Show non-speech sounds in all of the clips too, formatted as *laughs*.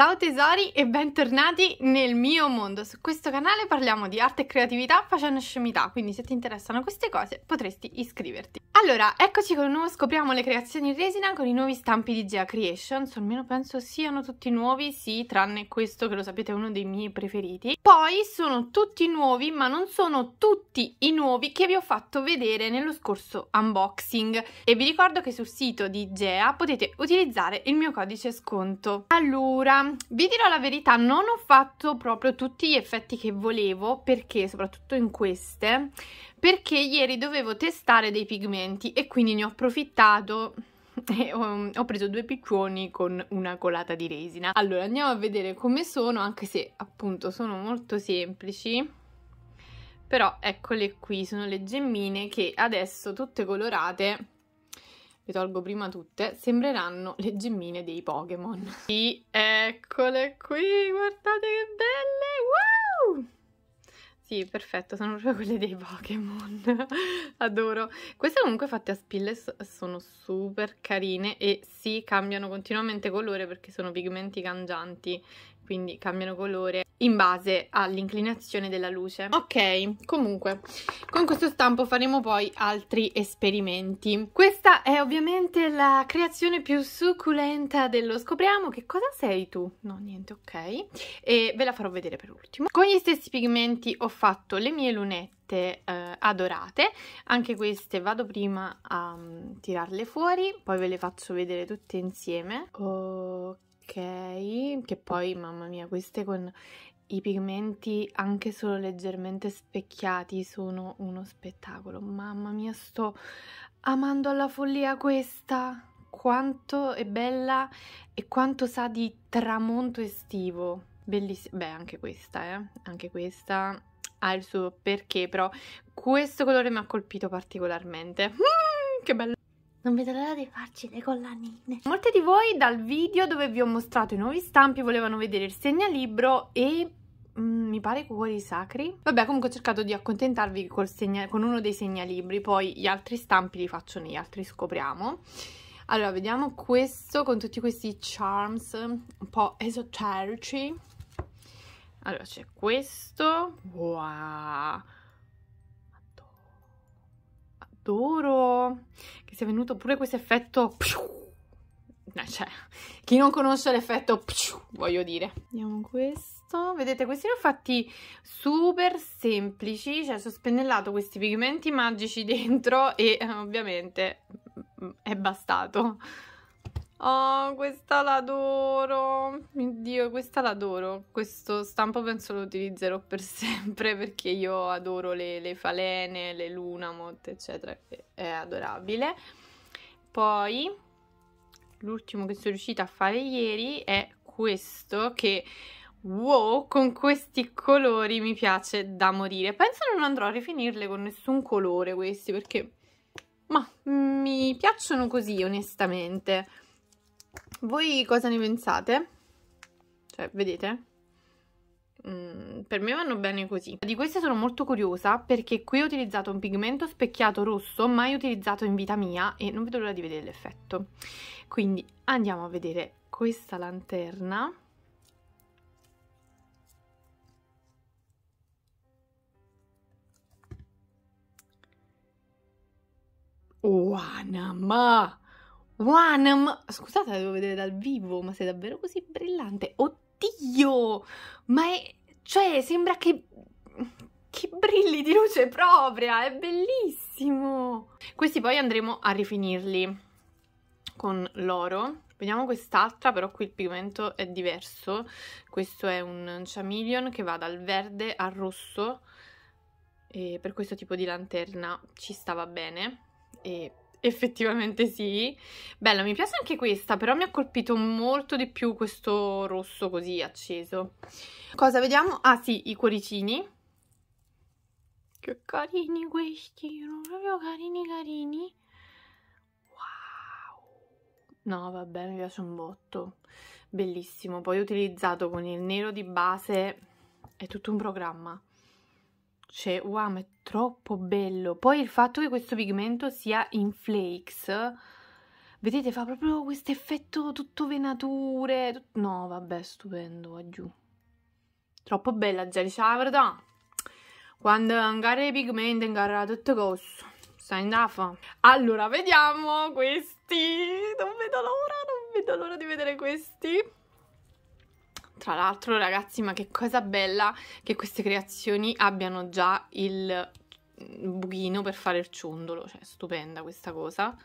Ciao tesori e bentornati nel mio mondo. Su questo canale parliamo di arte e creatività facendo scemità, quindi se ti interessano queste cose potresti iscriverti. Allora, eccoci con un nuovo Scopriamo le creazioni in resina con i nuovi stampi di Gea Creations, almeno penso siano tutti nuovi, sì, tranne questo che lo sapete è uno dei miei preferiti. Poi sono tutti nuovi, ma non sono tutti i nuovi che vi ho fatto vedere nello scorso unboxing. E vi ricordo che sul sito di Gea potete utilizzare il mio codice sconto. Allora, vi dirò la verità, non ho fatto proprio tutti gli effetti che volevo, perché, soprattutto in queste, perché ieri dovevo testare dei pigmenti e quindi ne ho approfittato *laughs* e ho, ho preso due piccioni con una colata di resina. Allora, andiamo a vedere come sono, anche se appunto sono molto semplici. Però eccole qui, sono le gemmine che adesso tutte colorate le tolgo prima tutte, sembreranno le gemmine dei Pokémon. Sì, eccole qui, guardate che belle! Wow! Sì, perfetto, sono proprio quelle dei Pokémon, *laughs* adoro. Queste comunque fatte a spille sono super carine e sì, cambiano continuamente colore perché sono pigmenti cangianti, quindi cambiano colore in base all'inclinazione della luce. Ok, comunque, con questo stampo faremo poi altri esperimenti. Questa è ovviamente la creazione più succulenta dello scopriamo. Che cosa sei tu? No, niente, ok. E ve la farò vedere per ultimo. Con gli stessi pigmenti ho fatto le mie lunette eh, adorate anche queste vado prima a um, tirarle fuori poi ve le faccio vedere tutte insieme ok ok, che poi mamma mia queste con i pigmenti anche solo leggermente specchiati sono uno spettacolo, mamma mia sto amando alla follia questa, quanto è bella e quanto sa di tramonto estivo, bellissima, beh anche questa eh, anche questa ha il suo perché però questo colore mi ha colpito particolarmente, mm, che bello! Non vedo l'ora di farci le collanine. Molte di voi dal video dove vi ho mostrato i nuovi stampi volevano vedere il segnalibro e Mm, mi pare cuori sacri. Vabbè, comunque ho cercato di accontentarvi con uno dei segnalibri, poi gli altri stampi li faccio negli altri, scopriamo. Allora, vediamo questo con tutti questi charms un po' esoterici. Allora, c'è questo. Wow! d'oro, che sia venuto pure questo effetto... Eh, cioè, chi non conosce l'effetto, voglio dire. Vediamo questo. Vedete, questi li ho fatti super semplici, cioè sono spennellato questi pigmenti magici dentro e eh, ovviamente mm, mm, è bastato. Oh, questa l'adoro. Mio Dio, questa l'adoro. Questo stampo penso lo utilizzerò per *laughs* sempre perché io adoro le, le falene, le lunamot, eccetera, è adorabile. Poi, l'ultimo che sono riuscita a fare ieri è questo che... Wow, con questi colori mi piace da morire. Penso non andrò a rifinirle con nessun colore questi perché... Ma mi piacciono così, onestamente. Voi cosa ne pensate? Cioè, vedete? Mm, per me vanno bene così. Di queste sono molto curiosa perché qui ho utilizzato un pigmento specchiato rosso mai utilizzato in vita mia e non vedo l'ora di vedere l'effetto. Quindi andiamo a vedere questa lanterna. Oh ma Wanam, scusate, la devo vedere dal vivo, ma sei davvero così brillante? Oddio! Ma è... cioè, sembra che... che brilli di luce propria, è bellissimo! Questi poi andremo a rifinirli con l'oro. Vediamo quest'altra, però qui il pigmento è diverso. Questo è un chameleon che va dal verde al rosso. E per questo tipo di lanterna ci stava bene. E Effettivamente sì. Bella, mi piace anche questa, però mi ha colpito molto di più questo rosso così acceso. Cosa vediamo? Ah sì, i cuoricini. Che carini questi, sono proprio carini carini. Wow. No, vabbè, mi piace un botto. Bellissimo. Poi utilizzato con il nero di base è tutto un programma cioè wow ma è troppo bello poi il fatto che questo pigmento sia in flakes vedete fa proprio questo effetto tutto venature tut... no vabbè stupendo va giù troppo bella già diciamo la verità quando ingare i pigmenti ingare tutto questo sta in dafa allora vediamo questi non vedo l'ora non vedo l'ora di vedere questi tra l'altro, ragazzi, ma che cosa bella che queste creazioni abbiano già il buchino per fare il ciondolo, cioè stupenda questa cosa.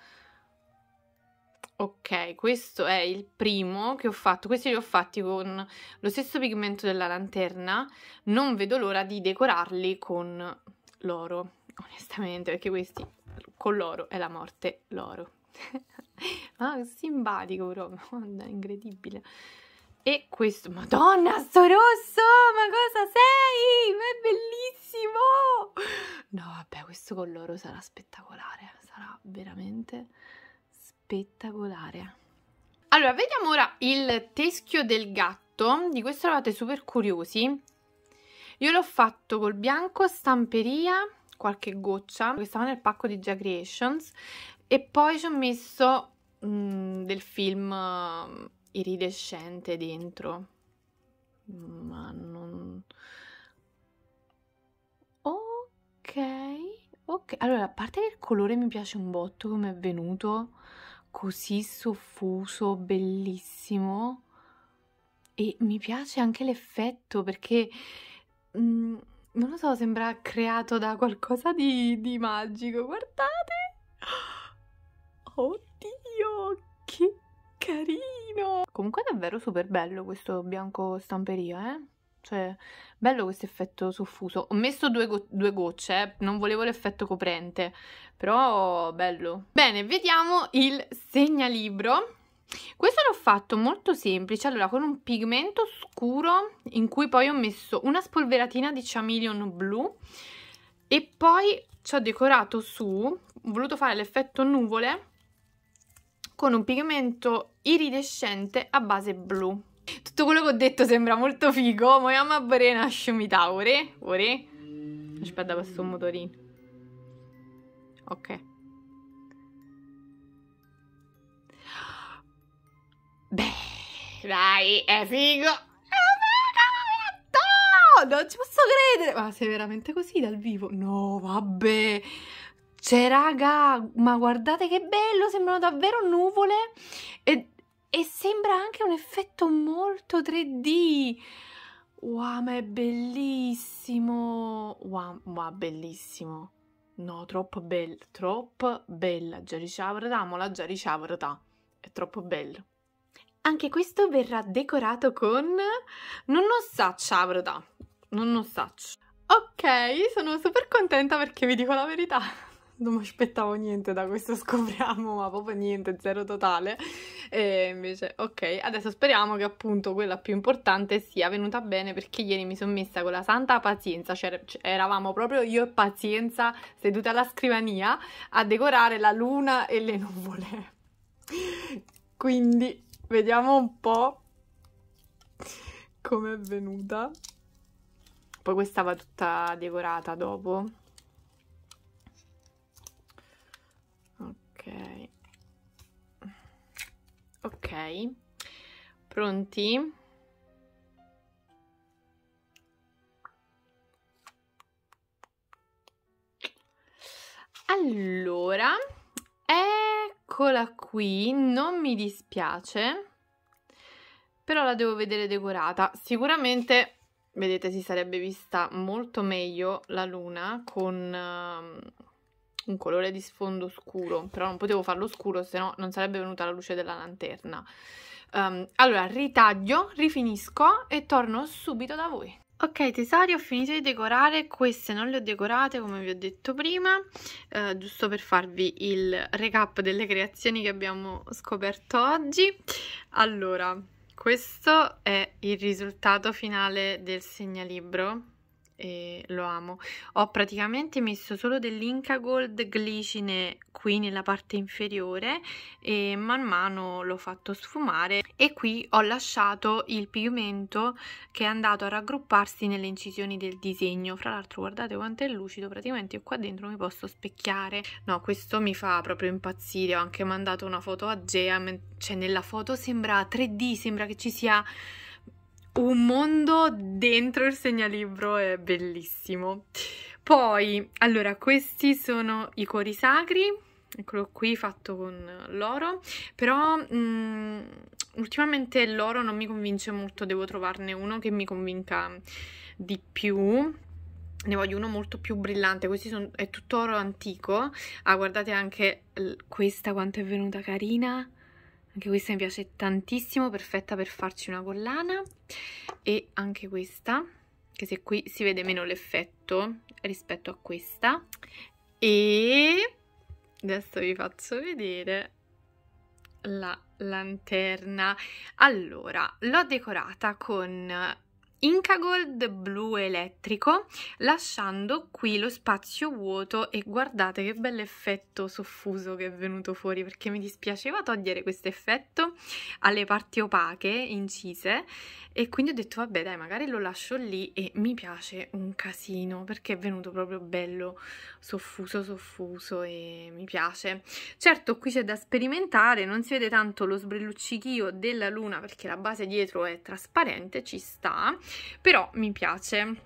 Ok, questo è il primo che ho fatto, questi li ho fatti con lo stesso pigmento della lanterna, non vedo l'ora di decorarli con l'oro, onestamente, perché questi con l'oro è la morte, l'oro. *laughs* ah, che simpatico proprio, *laughs* incredibile. E questo, madonna, sto rosso, ma cosa sei? Ma è bellissimo! No, vabbè, questo con loro sarà spettacolare, sarà veramente spettacolare. Allora, vediamo ora il teschio del gatto, di questo eravate super curiosi. Io l'ho fatto col bianco, stamperia, qualche goccia, che stava nel pacco di Jack Creations, e poi ci ho messo mh, mm, del film iridescente dentro ma non ok ok allora a parte che il colore mi piace un botto come è venuto così soffuso bellissimo e mi piace anche l'effetto perché mh, mm, non lo so sembra creato da qualcosa di, di magico guardate *gasps* oddio che carino! Comunque è davvero super bello questo bianco stamperia, eh? Cioè, bello questo effetto soffuso. Ho messo due, go due gocce, eh? non volevo l'effetto coprente, però bello. Bene, vediamo il segnalibro. Questo l'ho fatto molto semplice, allora con un pigmento scuro in cui poi ho messo una spolveratina di chameleon blu e poi ci ho decorato su, ho voluto fare l'effetto nuvole con un pigmento iridescente a base blu. Tutto quello che ho detto sembra molto figo, ma mamma brena sciumita, ore, ore. Aspetta questo motorino. Ok. Beh, dai, è figo. È figo, Non ci posso credere! Ma sei veramente così dal vivo? No, vabbè. Cioè, raga, ma guardate che bello, sembrano davvero nuvole e, e sembra anche un effetto molto 3D. Wow, ma è bellissimo! Wow, wow bellissimo! No, troppo bella, troppo bella. Già ricavratà, ma la già ricavratà. È troppo bello. Anche questo verrà decorato con... Non lo sa, ciavratà. Non lo sa. Ok, sono super contenta perché vi dico la verità non mi aspettavo niente da questo *laughs* scopriamo, ma proprio niente, zero totale. E invece, ok, adesso speriamo che appunto quella più importante sia venuta bene perché ieri mi sono messa con la santa pazienza, cioè, cioè eravamo proprio io e pazienza sedute alla scrivania a decorare la luna e le nuvole. *laughs* Quindi vediamo un po' come è venuta. Poi questa va tutta decorata dopo. ok pronti allora eccola qui non mi dispiace però la devo vedere decorata sicuramente vedete si sarebbe vista molto meglio la luna con uh, un colore di sfondo scuro, però non potevo farlo scuro, se no non sarebbe venuta la luce della lanterna. Um, allora, ritaglio, rifinisco e torno subito da voi. Ok tesori, ho finito di decorare, queste non le ho decorate come vi ho detto prima, eh, giusto per farvi il recap delle creazioni che abbiamo scoperto oggi. Allora, questo è il risultato finale del segnalibro e lo amo. Ho praticamente messo solo dell'Inca Gold Glicine qui nella parte inferiore e man mano l'ho fatto sfumare e qui ho lasciato il pigmento che è andato a raggrupparsi nelle incisioni del disegno. Fra l'altro guardate quanto è lucido, praticamente qua dentro mi posso specchiare. No, questo mi fa proprio impazzire, ho anche mandato una foto a Gea, cioè nella foto sembra 3D, sembra che ci sia un mondo dentro il segnalibro è bellissimo. Poi, allora, questi sono i cuori sacri, eccolo qui fatto con l'oro, però mh, mm, ultimamente l'oro non mi convince molto, devo trovarne uno che mi convinca di più. Ne voglio uno molto più brillante, questi è tutto oro antico. Ah, guardate anche questa quanto è venuta carina anche questa mi piace tantissimo perfetta per farci una collana e anche questa che se qui si vede meno l'effetto rispetto a questa e adesso vi faccio vedere la lanterna allora l'ho decorata con Incagold blu elettrico lasciando qui lo spazio vuoto e guardate che bel effetto soffuso che è venuto fuori perché mi dispiaceva togliere questo effetto alle parti opache incise e quindi ho detto vabbè dai magari lo lascio lì e mi piace un casino perché è venuto proprio bello soffuso soffuso e mi piace certo qui c'è da sperimentare non si vede tanto lo sbrilluccichio della luna perché la base dietro è trasparente ci sta però mi piace.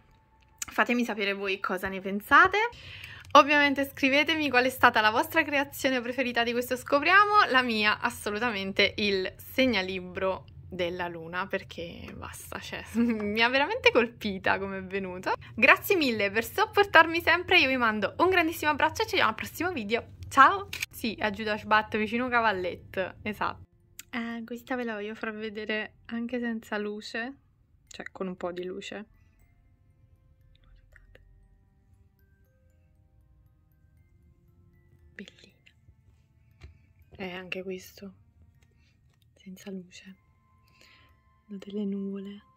Fatemi sapere voi cosa ne pensate. Ovviamente scrivetemi qual è stata la vostra creazione preferita di questo scopriamo, la mia assolutamente il segnalibro della luna perché basta, cioè, *laughs* mi ha veramente colpita come è venuto Grazie mille per sopportarmi sempre, io vi mando un grandissimo abbraccio e ci vediamo al prossimo video. Ciao! Sì, a Judas Bat vicino Cavallet, esatto. Eh, questa ve la voglio far vedere anche senza luce cioè con un po' di luce. Guardate. Bellina. E anche questo, senza luce. Delle nuvole.